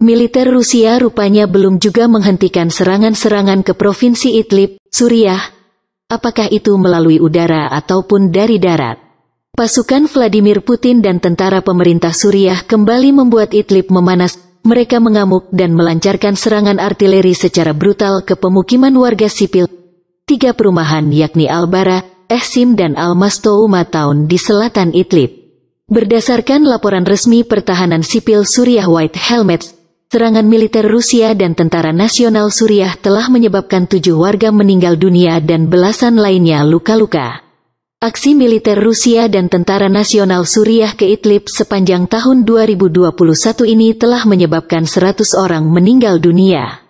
Militer Rusia rupanya belum juga menghentikan serangan-serangan ke provinsi Idlib, Suriah, apakah itu melalui udara ataupun dari darat. Pasukan Vladimir Putin dan tentara pemerintah Suriah kembali membuat Idlib memanas, mereka mengamuk dan melancarkan serangan artileri secara brutal ke pemukiman warga sipil. Tiga perumahan yakni Albara, Ehsim dan Almastouma Town di selatan Idlib. Berdasarkan laporan resmi pertahanan sipil Suriah White Helmets, Serangan militer Rusia dan Tentara Nasional Suriah telah menyebabkan tujuh warga meninggal dunia dan belasan lainnya luka-luka. Aksi militer Rusia dan Tentara Nasional Suriah ke Idlib sepanjang tahun 2021 ini telah menyebabkan 100 orang meninggal dunia.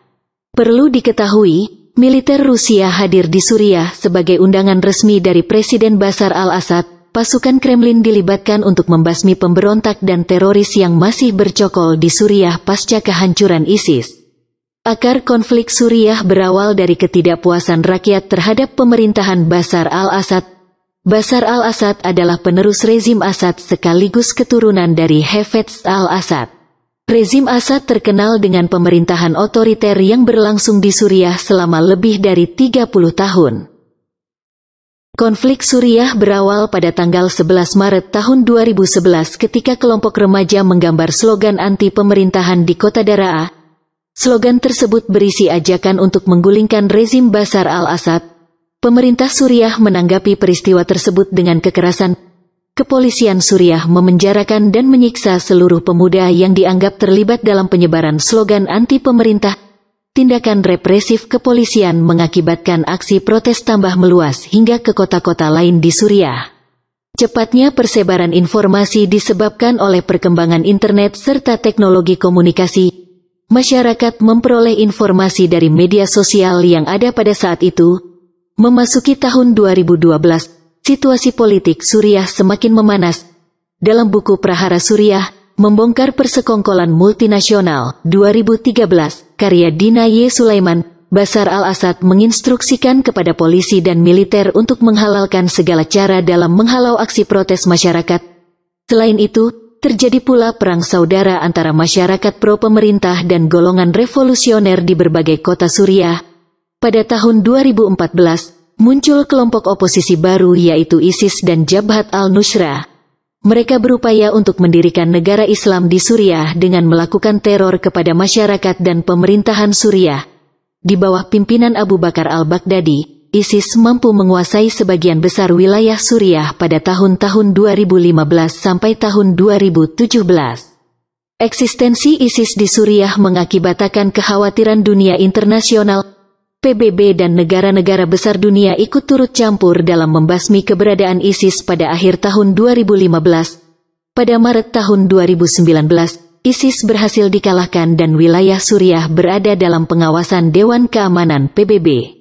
Perlu diketahui, militer Rusia hadir di Suriah sebagai undangan resmi dari Presiden Bashar al-Assad pasukan Kremlin dilibatkan untuk membasmi pemberontak dan teroris yang masih bercokol di Suriah pasca kehancuran ISIS. Akar konflik Suriah berawal dari ketidakpuasan rakyat terhadap pemerintahan Basar al-Assad. Basar al-Assad adalah penerus rezim Assad sekaligus keturunan dari Hafez al-Assad. Rezim Assad terkenal dengan pemerintahan otoriter yang berlangsung di Suriah selama lebih dari 30 tahun. Konflik Suriah berawal pada tanggal 11 Maret tahun 2011 ketika kelompok remaja menggambar slogan anti pemerintahan di kota Daraa. Slogan tersebut berisi ajakan untuk menggulingkan rezim Basar al-Assad. Pemerintah Suriah menanggapi peristiwa tersebut dengan kekerasan. Kepolisian Suriah memenjarakan dan menyiksa seluruh pemuda yang dianggap terlibat dalam penyebaran slogan anti pemerintah tindakan represif kepolisian mengakibatkan aksi protes tambah meluas hingga ke kota-kota lain di Suriah. Cepatnya persebaran informasi disebabkan oleh perkembangan internet serta teknologi komunikasi. Masyarakat memperoleh informasi dari media sosial yang ada pada saat itu. Memasuki tahun 2012, situasi politik Suriah semakin memanas. Dalam buku Prahara Suriah, membongkar persekongkolan multinasional 2013, karya Dina Y. Sulaiman, Basar al-Assad menginstruksikan kepada polisi dan militer untuk menghalalkan segala cara dalam menghalau aksi protes masyarakat. Selain itu, terjadi pula perang saudara antara masyarakat pro-pemerintah dan golongan revolusioner di berbagai kota Suriah. Pada tahun 2014, muncul kelompok oposisi baru yaitu ISIS dan Jabhat al-Nusra. Mereka berupaya untuk mendirikan negara Islam di Suriah dengan melakukan teror kepada masyarakat dan pemerintahan Suriah. Di bawah pimpinan Abu Bakar al-Baghdadi, ISIS mampu menguasai sebagian besar wilayah Suriah pada tahun-tahun 2015 sampai tahun 2017. Eksistensi ISIS di Suriah mengakibatkan kekhawatiran dunia internasional PBB dan negara-negara besar dunia ikut turut campur dalam membasmi keberadaan ISIS pada akhir tahun 2015. Pada Maret tahun 2019, ISIS berhasil dikalahkan dan wilayah Suriah berada dalam pengawasan Dewan Keamanan PBB.